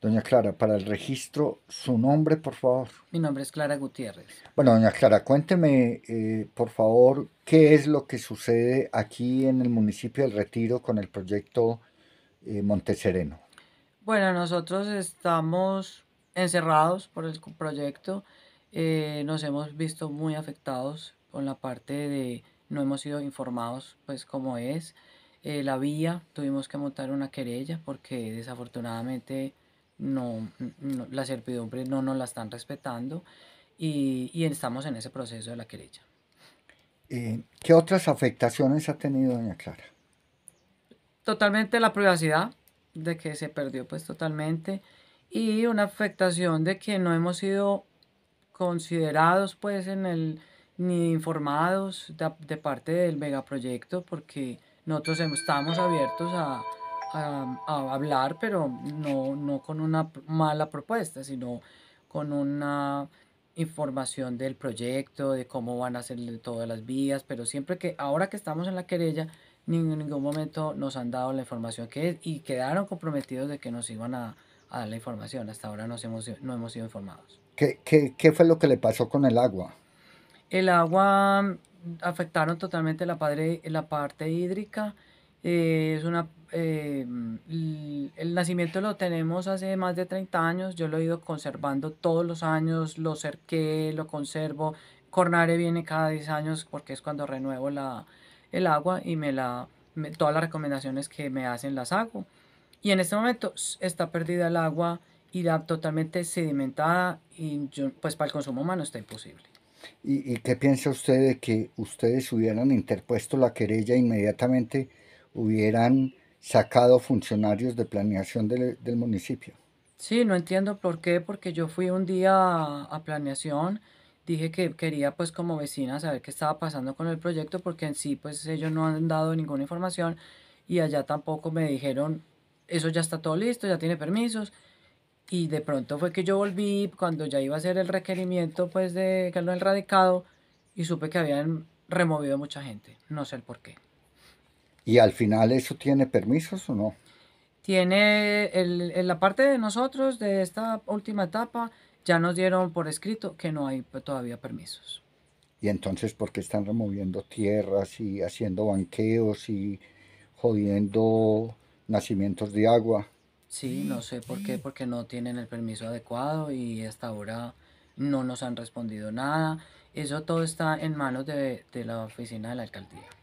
Doña Clara, para el registro, su nombre, por favor. Mi nombre es Clara Gutiérrez. Bueno, doña Clara, cuénteme, eh, por favor, qué es lo que sucede aquí en el municipio del Retiro con el proyecto eh, Montesereno. Bueno, nosotros estamos encerrados por el proyecto. Eh, nos hemos visto muy afectados con la parte de no hemos sido informados, pues, como es. Eh, la vía, tuvimos que montar una querella porque desafortunadamente no, la servidumbre no nos la están respetando y, estamos en ese proceso de la querella. Eh, ¿Qué otras afectaciones ha tenido doña Clara? Totalmente la privacidad, de que se perdió pues totalmente y una afectación de que no hemos sido considerados pues en el ni informados de, de parte del megaproyecto porque nosotros estamos abiertos a, a, hablar, pero no, no con una mala propuesta, sino con una información del proyecto, de cómo van a ser todas las vías, pero siempre que, ahora que estamos en la querella, en ningún momento nos han dado la información que es y quedaron comprometidos de que nos iban a, a dar la información. Hasta ahora nos hemos, no hemos sido informados. ¿Qué, ¿Qué, qué, fue lo que le pasó con el agua? El agua afectaron totalmente la, padre, la parte hídrica eh, es una, eh, el nacimiento lo tenemos hace más de 30 años, yo lo he ido conservando todos los años, lo cerqué, lo conservo. Cornare viene cada 10 años porque es cuando renuevo la, el agua y me la, todas las recomendaciones que me hacen las hago. Y en este momento está perdida el agua y la totalmente sedimentada y pues para el consumo humano está imposible. ¿Y, ¿Y qué piensa usted de que ustedes hubieran interpuesto la querella inmediatamente? hubieran sacado funcionarios de planeación del, municipio. Sí, no entiendo por qué, porque yo fui un día a, planeación, dije que quería pues como vecina saber qué estaba pasando con el proyecto, porque en sí pues ellos no han dado ninguna información y allá tampoco me dijeron, eso ya está todo listo, ya tiene permisos. Y de pronto fue que yo volví cuando ya iba a hacer el requerimiento pues de que lo han radicado y supe que habían removido mucha gente, no sé el por qué. ¿Y al final eso tiene permisos o no? Tiene, el, en la parte de nosotros, de esta última etapa, ya nos dieron por escrito que no hay todavía permisos. Y entonces, ¿por qué están removiendo tierras y haciendo banqueos y jodiendo nacimientos de agua? Sí, no sé por qué, porque no tienen el permiso adecuado y hasta ahora no nos han respondido nada. Eso todo está en manos de, de la oficina de la alcaldía.